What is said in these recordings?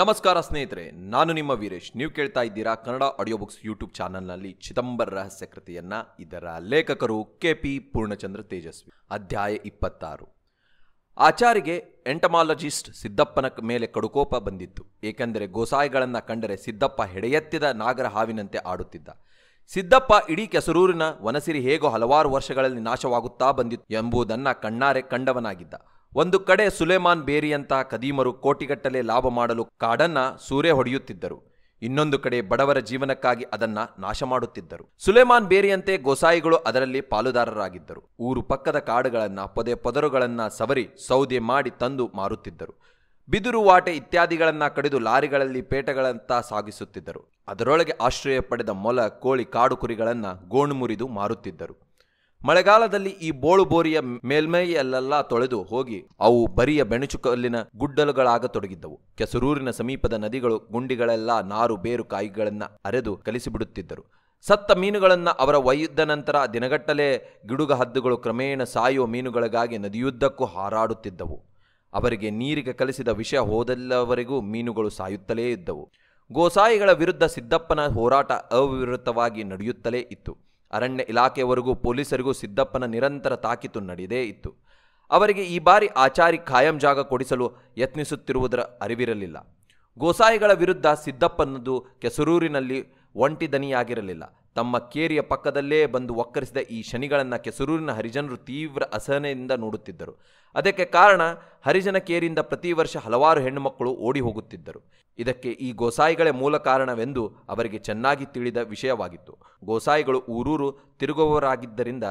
ನಮಸ್ಕಾರ ಸ್ನೇಹಿತರೆ ನಾನು ನಿಮ್ಮ ವೀರೇಶ್ ನೀವು ಕೇಳ್ತಾ ಇದ್ದೀರಾ ಕನ್ನಡ ಆಡಿಯೋ ಬುಕ್ಸ್ ಯೂಟ್ಯೂಬ್ ಚಾನಲ್ನಲ್ಲಿ ಚಿದಂಬರ ರಹಸ್ಯ ಕೃತಿಯನ್ನ ಇದರ ಲೇಖಕರು ಕೆ ಪಿ ಪೂರ್ಣಚಂದ್ರ ತೇಜಸ್ವಿ ಅಧ್ಯಾಯ ಇಪ್ಪತ್ತಾರು ಆಚಾರಿಗೆ ಎಂಟಮಾಲಜಿಸ್ಟ್ ಸಿದ್ದಪ್ಪನ ಮೇಲೆ ಕಡುಕೋಪ ಬಂದಿತ್ತು ಏಕೆಂದರೆ ಗೋಸಾಯಿಗಳನ್ನು ಕಂಡರೆ ಸಿದ್ದಪ್ಪ ಹೆಡೆಯತ್ತಿದ ನಾಗರ ಹಾವಿನಂತೆ ಆಡುತ್ತಿದ್ದ ಸಿದ್ದಪ್ಪ ಇಡೀ ಕೆಸರೂರಿನ ವನಸಿರಿ ಹೇಗೋ ಹಲವಾರು ವರ್ಷಗಳಲ್ಲಿ ನಾಶವಾಗುತ್ತಾ ಬಂದಿತ್ತು ಎಂಬುದನ್ನು ಕಣ್ಣಾರೆ ಕಂಡವನಾಗಿದ್ದ ಒಂದು ಕಡೆ ಸುಲೇಮಾನ್ ಬೇರಿಯಂತಹ ಕದೀಮರು ಕೋಟಿಗಟ್ಟಲೆ ಲಾಭ ಮಾಡಲು ಕಾಡನ್ನ ಸೂರೆ ಹೊಡೆಯುತ್ತಿದ್ದರು ಇನ್ನೊಂದು ಕಡೆ ಬಡವರ ಜೀವನಕ್ಕಾಗಿ ಅದನ್ನ ನಾಶ ಮಾಡುತ್ತಿದ್ದರು ಸುಲೇಮಾನ್ ಬೇರಿಯಂತೆ ಗೋಸಾಯಿಗಳು ಅದರಲ್ಲಿ ಪಾಲುದಾರರಾಗಿದ್ದರು ಊರು ಪಕ್ಕದ ಕಾಡುಗಳನ್ನ ಪೊದೆ ಪೊದರುಗಳನ್ನ ಸವರಿ ಸೌದೆ ಮಾಡಿ ತಂದು ಮಾರುತ್ತಿದ್ದರು ಬಿದಿರು ವಾಟೆ ಇತ್ಯಾದಿಗಳನ್ನ ಕಡಿದು ಲಾರಿಗಳಲ್ಲಿ ಪೇಟೆಗಳಂತ ಸಾಗಿಸುತ್ತಿದ್ದರು ಅದರೊಳಗೆ ಆಶ್ರಯ ಪಡೆದ ಮೊಲ ಕೋಳಿ ಕಾಡು ಕುರಿಗಳನ್ನ ಗೋಣು ಮುರಿದು ಮಾರುತ್ತಿದ್ದರು ಮಳೆಗಾಲದಲ್ಲಿ ಈ ಬೋಳು ಬೋರಿಯ ಮೇಲ್ಮೈಯಲ್ಲೆಲ್ಲ ತೊಳೆದು ಹೋಗಿ ಅವು ಬರಿಯ ಬೆಣಚುಕಲ್ಲಿನ ಗುಡ್ಡಲುಗಳಾಗತೊಡಗಿದ್ದವು ಕೆಸರೂರಿನ ಸಮೀಪದ ನದಿಗಳು ಗುಂಡಿಗಳೆಲ್ಲ ನಾರು ಬೇರು ಕಾಯಿಗಳನ್ನ ಅರೆದು ಕಲಿಸಿಬಿಡುತ್ತಿದ್ದರು ಸತ್ತ ಮೀನುಗಳನ್ನ ಅವರ ವೈದ್ಯ ನಂತರ ದಿನಗಟ್ಟಲೆ ಗಿಡುಗ ಹದ್ದುಗಳು ಕ್ರಮೇಣ ಸಾಯುವ ಮೀನುಗಳಿಗಾಗಿ ನದಿಯುದ್ದಕ್ಕೂ ಹಾರಾಡುತ್ತಿದ್ದವು ಅವರಿಗೆ ನೀರಿಗೆ ಕಲಿಸಿದ ವಿಷಯ ಹೋದೆಲ್ಲವರೆಗೂ ಮೀನುಗಳು ಸಾಯುತ್ತಲೇ ಇದ್ದವು ಗೋಸಾಯಿಗಳ ವಿರುದ್ಧ ಸಿದ್ದಪ್ಪನ ಹೋರಾಟ ಅವಿರುದ್ಧವಾಗಿ ನಡೆಯುತ್ತಲೇ ಇತ್ತು ಅರಣ್ಯ ಇಲಾಖೆಯವರೆಗೂ ಪೊಲೀಸರಿಗೂ ಸಿದ್ದಪ್ಪನ ನಿರಂತರ ತಾಕೀತು ನಡೆಯದೇ ಇತ್ತು ಅವರಿಗೆ ಈ ಬಾರಿ ಆಚಾರಿ ಖಾಯಂ ಜಾಗ ಕೊಡಿಸಲು ಯತ್ನಿಸುತ್ತಿರುವುದರ ಅರಿವಿರಲಿಲ್ಲ ಗೋಸಾಯಿಗಳ ವಿರುದ್ಧ ಸಿದ್ದಪ್ಪನದು ಕೆಸರೂರಿನಲ್ಲಿ ಒಂಟಿ ದನಿಯಾಗಿರಲಿಲ್ಲ ತಮ್ಮ ಕೇರಿಯ ಪಕ್ಕದಲ್ಲೇ ಬಂದು ಒಕ್ಕರಿಸಿದ ಈ ಶನಿಗಳನ್ನು ಕೆಸರೂರಿನ ಹರಿಜನರು ತೀವ್ರ ಅಸಹನೆಯಿಂದ ನೋಡುತ್ತಿದ್ದರು ಅದಕ್ಕೆ ಕಾರಣ ಹರಿಜನ ಕೇರಿಯಿಂದ ಪ್ರತಿ ವರ್ಷ ಹಲವಾರು ಹೆಣ್ಣುಮಕ್ಕಳು ಓಡಿ ಹೋಗುತ್ತಿದ್ದರು ಇದಕ್ಕೆ ಈ ಗೋಸಾಯಿಗಳೇ ಮೂಲ ಕಾರಣವೆಂದು ಅವರಿಗೆ ಚೆನ್ನಾಗಿ ತಿಳಿದ ವಿಷಯವಾಗಿತ್ತು ಗೋಸಾಯಿಗಳು ಊರೂರು ತಿರುಗುವವರಾಗಿದ್ದರಿಂದ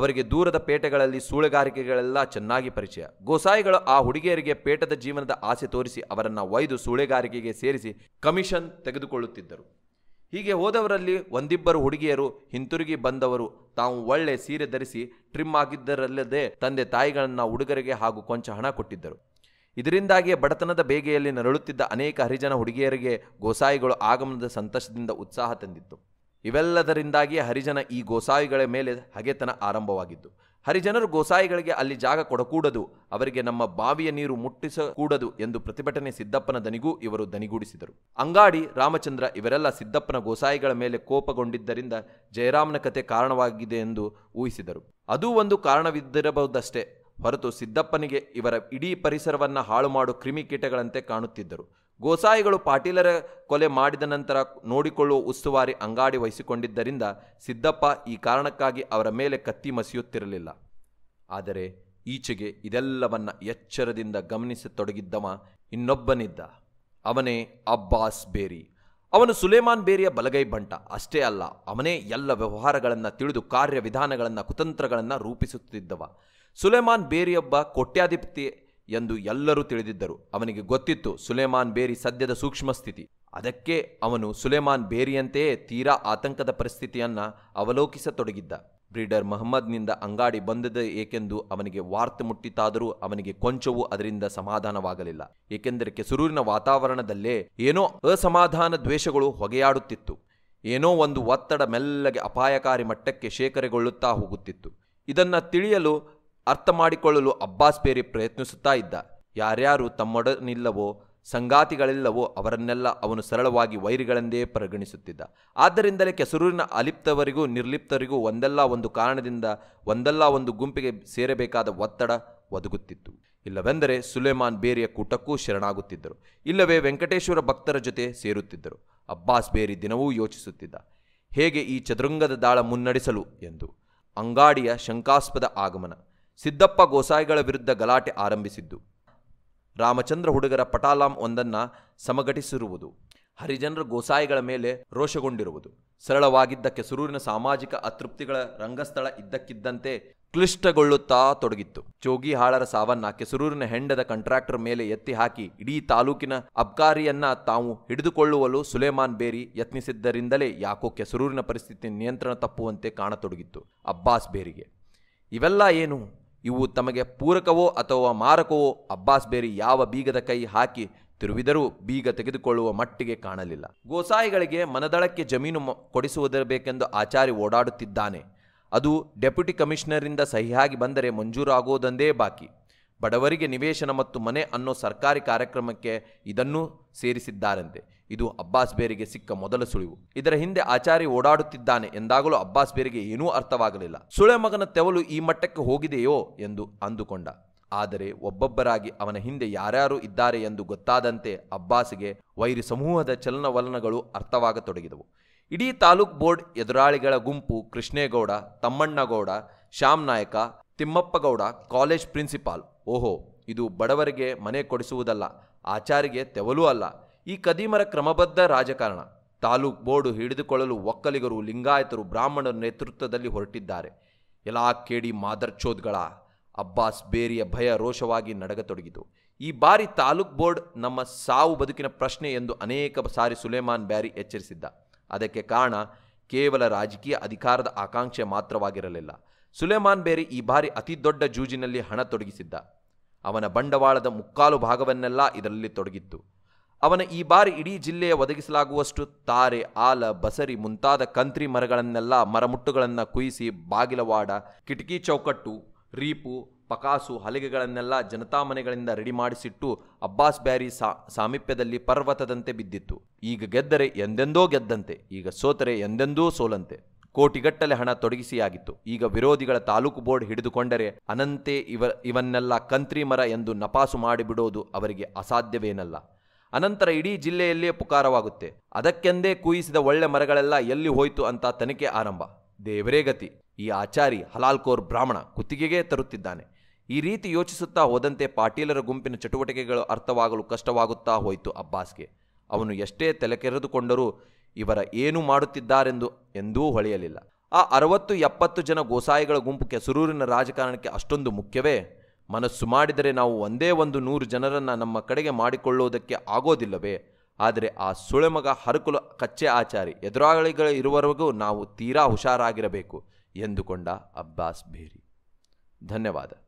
ಅವರಿಗೆ ದೂರದ ಪೇಟೆಗಳಲ್ಲಿ ಸೂಳೆಗಾರಿಕೆಗಳೆಲ್ಲ ಚೆನ್ನಾಗಿ ಪರಿಚಯ ಗೋಸಾಯಿಗಳು ಆ ಹುಡುಗಿಯರಿಗೆ ಪೇಟದ ಜೀವನದ ಆಸೆ ತೋರಿಸಿ ಅವರನ್ನು ಒಯ್ದು ಸೂಳೆಗಾರಿಕೆಗೆ ಸೇರಿಸಿ ಕಮಿಷನ್ ತೆಗೆದುಕೊಳ್ಳುತ್ತಿದ್ದರು ಹೀಗೆ ಹೋದವರಲ್ಲಿ ಒಂದಿಬ್ಬರು ಹುಡುಗಿಯರು ಹಿಂತಿರುಗಿ ಬಂದವರು ತಾವು ಒಳ್ಳೆ ಸೀರೆ ಧರಿಸಿ ಟ್ರಿಮ್ ಆಗಿದ್ದರಲ್ಲದೆ ತಂದೆ ತಾಯಿಗಳನ್ನ ಹುಡುಗರಿಗೆ ಹಾಗೂ ಕೊಂಚ ಹಣ ಕೊಟ್ಟಿದ್ದರು ಇದರಿಂದಾಗಿಯೇ ಬಡತನದ ಬೇಗೆಯಲ್ಲಿ ನರಳುತ್ತಿದ್ದ ಅನೇಕ ಹರಿಜನ ಹುಡುಗಿಯರಿಗೆ ಗೋಸಾಯಿಗಳು ಆಗಮನದ ಸಂತಸದಿಂದ ಉತ್ಸಾಹ ತಂದಿತ್ತು ಇವೆಲ್ಲದರಿಂದಾಗಿಯೇ ಹರಿಜನ ಈ ಗೋಸಾಯಿಗಳ ಮೇಲೆ ಹಗೆತನ ಆರಂಭವಾಗಿದ್ದು ಹರಿಜನರು ಗೋಸಾಯಿಗಳಿಗೆ ಅಲ್ಲಿ ಜಾಗ ಕೊಡಕೂಡದು ಅವರಿಗೆ ನಮ್ಮ ಬಾವಿಯ ನೀರು ಮುಟ್ಟಿಸಕೂಡದು ಎಂದು ಪ್ರತಿಭಟನೆ ಸಿದ್ದಪ್ಪನ ದನಿಗೂ ಇವರು ದನಿಗೂಡಿಸಿದರು ಅಂಗಾಡಿ ರಾಮಚಂದ್ರ ಇವರೆಲ್ಲ ಸಿದ್ದಪ್ಪನ ಗೋಸಾಯಿಗಳ ಮೇಲೆ ಕೋಪಗೊಂಡಿದ್ದರಿಂದ ಜಯರಾಮನ ಕತೆ ಕಾರಣವಾಗಿದೆ ಎಂದು ಊಹಿಸಿದರು ಅದೂ ಒಂದು ಕಾರಣವಿದ್ದಿರಬಹುದಷ್ಟೇ ಹೊರತು ಸಿದ್ದಪ್ಪನಿಗೆ ಇವರ ಇಡೀ ಪರಿಸರವನ್ನು ಹಾಳು ಮಾಡು ಕ್ರಿಮಿಕೀಟಗಳಂತೆ ಕಾಣುತ್ತಿದ್ದರು ಗೋಸಾಯಿಗಳು ಪಾಟೀಲರ ಕೊಲೆ ಮಾಡಿದ ನಂತರ ನೋಡಿಕೊಳ್ಳುವ ಉಸ್ತುವಾರಿ ಅಂಗಾಡಿ ವಹಿಸಿಕೊಂಡಿದ್ದರಿಂದ ಸಿದ್ದಪ್ಪ ಈ ಕಾರಣಕ್ಕಾಗಿ ಅವರ ಮೇಲೆ ಕತ್ತಿ ಮಸಿಯುತ್ತಿರಲಿಲ್ಲ ಆದರೆ ಈಚೆಗೆ ಇದೆಲ್ಲವನ್ನ ಎಚ್ಚರದಿಂದ ಗಮನಿಸತೊಡಗಿದ್ದವ ಇನ್ನೊಬ್ಬನಿದ್ದ ಅವನೇ ಅಬ್ಬಾಸ್ ಬೇರಿ ಅವನು ಸುಲೇಮಾನ್ ಬೇರಿಯ ಬಲಗೈ ಬಂಟ ಅಷ್ಟೇ ಅಲ್ಲ ಅವನೇ ಎಲ್ಲ ವ್ಯವಹಾರಗಳನ್ನು ತಿಳಿದು ಕಾರ್ಯವಿಧಾನಗಳನ್ನು ಕುತಂತ್ರಗಳನ್ನು ರೂಪಿಸುತ್ತಿದ್ದವ ಸುಲೇಮಾನ್ ಬೇರಿಯೊಬ್ಬ ಕೋಟ್ಯಾಧಿಪತಿ ಎಂದು ಎಲ್ಲರೂ ತಿಳಿದಿದ್ದರು ಅವನಿಗೆ ಗೊತ್ತಿತ್ತು ಸುಲೇಮಾನ್ ಬೇರಿ ಸದ್ಯದ ಸೂಕ್ಷ್ಮ ಸ್ಥಿತಿ ಅದಕ್ಕೆ ಅವನು ಸುಲೇಮಾನ್ ಬೇರಿಯಂತೆಯೇ ತೀರಾ ಆತಂಕದ ಪರಿಸ್ಥಿತಿಯನ್ನ ಅವಲೋಕಿಸತೊಡಗಿದ್ದ ಬ್ರೀಡರ್ ಮಹಮ್ಮದ್ನಿಂದ ಅಂಗಾಡಿ ಬಂದದೆ ಏಕೆಂದು ಅವನಿಗೆ ವಾರ್ತೆ ಮುಟ್ಟಿತಾದರೂ ಅವನಿಗೆ ಕೊಂಚವೂ ಅದರಿಂದ ಸಮಾಧಾನವಾಗಲಿಲ್ಲ ಏಕೆಂದರೆ ಕೆಸರೂರಿನ ವಾತಾವರಣದಲ್ಲೇ ಏನೋ ಅಸಮಾಧಾನ ದ್ವೇಷಗಳು ಹೊಗೆಯಾಡುತ್ತಿತ್ತು ಏನೋ ಒಂದು ಒತ್ತಡ ಮೆಲ್ಲಗೆ ಅಪಾಯಕಾರಿ ಮಟ್ಟಕ್ಕೆ ಶೇಖರೆಗೊಳ್ಳುತ್ತಾ ಹೋಗುತ್ತಿತ್ತು ಇದನ್ನ ತಿಳಿಯಲು ಅರ್ಥ ಮಾಡಿಕೊಳ್ಳಲು ಅಬ್ಬಾಸ್ ಬೇರೆ ಪ್ರಯತ್ನಿಸುತ್ತಾ ಇದ್ದ ಯಾರ್ಯಾರು ತಮ್ಮೊಡನಿಲ್ಲವೋ ಸಂಗಾತಿಗಳಿಲ್ಲವೋ ಅವರನ್ನೆಲ್ಲ ಅವನು ಸರಳವಾಗಿ ವೈರಿಗಳೆಂದೇ ಪರಿಗಣಿಸುತ್ತಿದ್ದ ಆದ್ದರಿಂದಲೇ ಕೆಸರೂರಿನ ಅಲಿಪ್ತವರಿಗೂ ನಿರ್ಲಿಪ್ತರಿಗೂ ಒಂದಲ್ಲ ಒಂದು ಕಾರಣದಿಂದ ಒಂದಲ್ಲ ಒಂದು ಗುಂಪಿಗೆ ಸೇರಬೇಕಾದ ಒತ್ತಡ ಒದಗುತ್ತಿತ್ತು ಇಲ್ಲವೆಂದರೆ ಸುಲೇಮಾನ್ ಬೇರಿಯ ಕೂಟಕ್ಕೂ ಶರಣಾಗುತ್ತಿದ್ದರು ಇಲ್ಲವೇ ವೆಂಕಟೇಶ್ವರ ಭಕ್ತರ ಜೊತೆ ಸೇರುತ್ತಿದ್ದರು ಅಬ್ಬಾಸ್ ಬೇರಿ ದಿನವೂ ಯೋಚಿಸುತ್ತಿದ್ದ ಹೇಗೆ ಈ ಚದುರಂಗದ ದಾಳ ಮುನ್ನಡೆಸಲು ಎಂದು ಅಂಗಾಡಿಯ ಶಂಕಾಸ್ಪದ ಆಗಮನ ಸಿದ್ದಪ್ಪ ಗೋಸಾಯಿಗಳ ವಿರುದ್ಧ ಗಲಾಟೆ ಆರಂಭಿಸಿದ್ದು ರಾಮಚಂದ್ರ ಹುಡುಗರ ಪಟಾಲಾಂ ಒಂದನ್ನು ಸಮಗಟಿಸಿರುವುದು ಹರಿಜನರ ಗೋಸಾಯಿಗಳ ಮೇಲೆ ರೋಷಗೊಂಡಿರುವುದು ಸರಳವಾಗಿದ್ದ ಕೆಸರೂರಿನ ಸಾಮಾಜಿಕ ಅತೃಪ್ತಿಗಳ ರಂಗಸ್ಥಳ ಇದ್ದಕ್ಕಿದ್ದಂತೆ ಕ್ಲಿಷ್ಟಗೊಳ್ಳುತ್ತಾ ತೊಡಗಿತ್ತು ಜೋಗಿಹಾಳರ ಸಾವನ್ನ ಕೆಸರೂರಿನ ಹೆಂಡದ ಕಂಟ್ರಾಕ್ಟರ್ ಮೇಲೆ ಎತ್ತಿ ಹಾಕಿ ಇಡೀ ತಾಲೂಕಿನ ಅಬ್ಕಾರಿಯನ್ನ ತಾವು ಹಿಡಿದುಕೊಳ್ಳುವಲು ಸುಲೇಮಾನ್ ಬೇರಿ ಯತ್ನಿಸಿದ್ದರಿಂದಲೇ ಯಾಕೋ ಕೆಸರೂರಿನ ಪರಿಸ್ಥಿತಿ ನಿಯಂತ್ರಣ ತಪ್ಪುವಂತೆ ಕಾಣತೊಡಗಿತ್ತು ಅಬ್ಬಾಸ್ ಬೇರಿಗೆ ಇವೆಲ್ಲ ಏನು ಇವು ತಮಗೆ ಪೂರಕವೋ ಅಥವಾ ಮಾರಕವೋ ಅಬ್ಬಾಸ್ ಬೇರಿ ಯಾವ ಬೀಗದ ಕೈ ಹಾಕಿ ತಿರುವಿದರೂ ಬೀಗ ತೆಗೆದುಕೊಳ್ಳುವ ಮಟ್ಟಿಗೆ ಕಾಣಲಿಲ್ಲ ಗೋಸಾಯಿಗಳಿಗೆ ಮನದಳಕ್ಕೆ ಜಮೀನು ಕೊಡಿಸುವುದರ ಬೇಕೆಂದು ಆಚಾರಿ ಓಡಾಡುತ್ತಿದ್ದಾನೆ ಅದು ಡೆಪ್ಯೂಟಿ ಕಮಿಷನರಿಂದ ಸಹಿಯಾಗಿ ಬಂದರೆ ಮಂಜೂರಾಗೋದಂದೇ ಬಾಕಿ ಬಡವರಿಗೆ ನಿವೇಶನ ಮತ್ತು ಮನೆ ಅನ್ನೋ ಸರ್ಕಾರಿ ಕಾರ್ಯಕ್ರಮಕ್ಕೆ ಇದನ್ನೂ ಸೇರಿಸಿದ್ದಾರಂತೆ ಇದು ಅಬ್ಬಾಸ್ ಬೇರಿಗೆ ಸಿಕ್ಕ ಮೊದಲ ಸುಳಿವು ಇದರ ಹಿಂದೆ ಆಚಾರಿ ಓಡಾಡುತ್ತಿದ್ದಾನೆ ಎಂದಾಗಲೂ ಅಬ್ಬಾಸ್ ಬೇರಿಗೆ ಏನೂ ಅರ್ಥವಾಗಲಿಲ್ಲ ಸುಳೆ ಮಗನ ತೆವಲು ಈ ಮಟ್ಟಕ್ಕೆ ಹೋಗಿದೆಯೋ ಎಂದು ಅಂದುಕೊಂಡ ಆದರೆ ಒಬ್ಬೊಬ್ಬರಾಗಿ ಅವನ ಹಿಂದೆ ಯಾರ್ಯಾರು ಇದ್ದಾರೆ ಎಂದು ಗೊತ್ತಾದಂತೆ ಅಬ್ಬಾಸ್ಗೆ ವೈರಿ ಸಮೂಹದ ಚಲನವಲನಗಳು ಅರ್ಥವಾಗತೊಡಗಿದವು ಇಡೀ ತಾಲೂಕ್ ಬೋರ್ಡ್ ಎದುರಾಳಿಗಳ ಗುಂಪು ಕೃಷ್ಣೇಗೌಡ ತಮ್ಮಣ್ಣಗೌಡ ಶ್ಯಾಮ್ ನಾಯಕ ತಿಮ್ಮಪ್ಪಗೌಡ ಕಾಲೇಜ್ ಪ್ರಿನ್ಸಿಪಾಲ್ ಓಹೋ ಇದು ಬಡವರಿಗೆ ಮನೆ ಕೊಡಿಸುವುದಲ್ಲ ಆಚಾರಿಗೆ ತೆವಲೂ ಅಲ್ಲ ಈ ಕದೀಮರ ಕ್ರಮಬದ್ಧ ರಾಜಕಾರಣ ತಾಲೂಕ್ ಬೋರ್ಡು ಹಿಡಿದುಕೊಳ್ಳಲು ಒಕ್ಕಲಿಗರು ಲಿಂಗಾಯತರು ಬ್ರಾಹ್ಮಣರ ನೇತೃತ್ವದಲ್ಲಿ ಹೊರಟಿದ್ದಾರೆ ಎಲ್ಲ ಕೇಡಿ ಮಾದರ್ಚೋದ್ಗಳ ಅಬ್ಬಾಸ್ ಬೇರಿಯ ಭಯ ರೋಷವಾಗಿ ನಡಗತೊಡಗಿತು ಈ ಬಾರಿ ತಾಲೂಕ್ ಬೋರ್ಡ್ ನಮ್ಮ ಸಾವು ಬದುಕಿನ ಪ್ರಶ್ನೆ ಎಂದು ಅನೇಕ ಸಾರಿ ಸುಲೇಮಾನ್ ಬ್ಯಾರಿ ಎಚ್ಚರಿಸಿದ್ದ ಅದಕ್ಕೆ ಕಾರಣ ಕೇವಲ ರಾಜಕೀಯ ಅಧಿಕಾರದ ಆಕಾಂಕ್ಷೆ ಮಾತ್ರವಾಗಿರಲಿಲ್ಲ ಸುಲೇಮಾನ್ ಬೇರಿ ಈ ಬಾರಿ ಅತಿ ದೊಡ್ಡ ಜೂಜಿನಲ್ಲಿ ಹಣ ತೊಡಗಿಸಿದ್ದ ಅವನ ಬಂಡವಾಳದ ಮುಕ್ಕಾಲು ಭಾಗವನ್ನೆಲ್ಲ ಇದರಲ್ಲಿ ತೊಡಗಿತ್ತು ಅವನ ಈ ಬಾರಿ ಇಡೀ ಜಿಲ್ಲೆಯ ಒದಗಿಸಲಾಗುವಷ್ಟು ತಾರೆ ಆಲ ಬಸರಿ ಮುಂತಾದ ಕಂತ್ರಿ ಮರಗಳನ್ನೆಲ್ಲ ಮರಮುಟ್ಟುಗಳನ್ನು ಕುಯಿಸಿ ಬಾಗಿಲವಾಡ ಕಿಟಕಿ ಚೌಕಟ್ಟು ರೀಪು ಪಕಾಸು ಹಲಿಗೆಗಳನ್ನೆಲ್ಲ ಜನತಾ ಮನೆಗಳಿಂದ ರೆಡಿ ಮಾಡಿಸಿಟ್ಟು ಅಬ್ಬಾಸ್ ಬ್ಯಾರಿ ಸಾಮೀಪ್ಯದಲ್ಲಿ ಪರ್ವತದಂತೆ ಬಿದ್ದಿತ್ತು ಈಗ ಗೆದ್ದರೆ ಎಂದೆಂದೋ ಗೆದ್ದಂತೆ ಈಗ ಸೋತರೆ ಎಂದೆಂದೋ ಸೋಲಂತೆ ಕೋಟಿಗಟ್ಟಲೆ ಹಣ ತೊಡಗಿಸಿಯಾಗಿತ್ತು ಈಗ ವಿರೋಧಿಗಳ ತಾಲೂಕು ಬೋರ್ಡ್ ಹಿಡಿದುಕೊಂಡರೆ ಅನಂತೆ ಇವ ಇವನ್ನೆಲ್ಲ ಕಂತ್ರಿ ಮರ ಎಂದು ನಪಾಸು ಮಾಡಿಬಿಡೋದು ಅವರಿಗೆ ಅಸಾಧ್ಯವೇನಲ್ಲ ಅನಂತರ ಇಡೀ ಜಿಲ್ಲೆಯಲ್ಲೇ ಪುಕಾರವಾಗುತ್ತೆ ಅದಕ್ಕೆಂದೇ ಕೂಯಿಸಿದ ಒಳ್ಳೆ ಮರಗಳೆಲ್ಲ ಎಲ್ಲಿ ಹೋಯಿತು ಅಂತ ತನಿಖೆ ಆರಂಭ ದೇವರೇ ಗತಿ ಈ ಆಚಾರಿ ಹಲಾಲ್ಕೋರ್ ಬ್ರಾಹ್ಮಣ ಕುತ್ತಿಗೆಗೆ ತರುತ್ತಿದ್ದಾನೆ ಈ ರೀತಿ ಯೋಚಿಸುತ್ತಾ ಹೋದಂತೆ ಪಾಟೀಲರ ಗುಂಪಿನ ಚಟುವಟಿಕೆಗಳು ಅರ್ಥವಾಗಲು ಕಷ್ಟವಾಗುತ್ತಾ ಹೋಯಿತು ಅಬ್ಬಾಸ್ಗೆ ಅವನು ಎಷ್ಟೇ ತಲೆಕೆರೆದುಕೊಂಡರೂ ಇವರ ಏನು ಮಾಡುತ್ತಿದ್ದಾರೆಂದು ಎಂದೂ ಹೊಳೆಯಲಿಲ್ಲ ಆ ಅರವತ್ತು ಎಪ್ಪತ್ತು ಜನ ಗೋಸಾಯಿಗಳ ಗುಂಪು ಕೆಸರೂರಿನ ರಾಜಕಾರಣಕ್ಕೆ ಅಷ್ಟೊಂದು ಮುಖ್ಯವೇ ಮನಸ್ಸು ಮಾಡಿದರೆ ನಾವು ಒಂದೇ ಒಂದು ನೂರು ಜನರನ್ನು ನಮ್ಮ ಕಡೆಗೆ ಮಾಡಿಕೊಳ್ಳುವುದಕ್ಕೆ ಆಗೋದಿಲ್ಲವೇ ಆದರೆ ಆ ಸುಳೆಮಗ ಹರಕುಲ ಕಚ್ಚೆ ಆಚಾರಿ ಎದುರಾಳಿಗಳು ಇರುವವರೆಗೂ ನಾವು ತೀರಾ ಹುಷಾರಾಗಿರಬೇಕು ಎಂದುಕೊಂಡ ಅಬ್ಬಾಸ್ ಭೇರಿ ಧನ್ಯವಾದ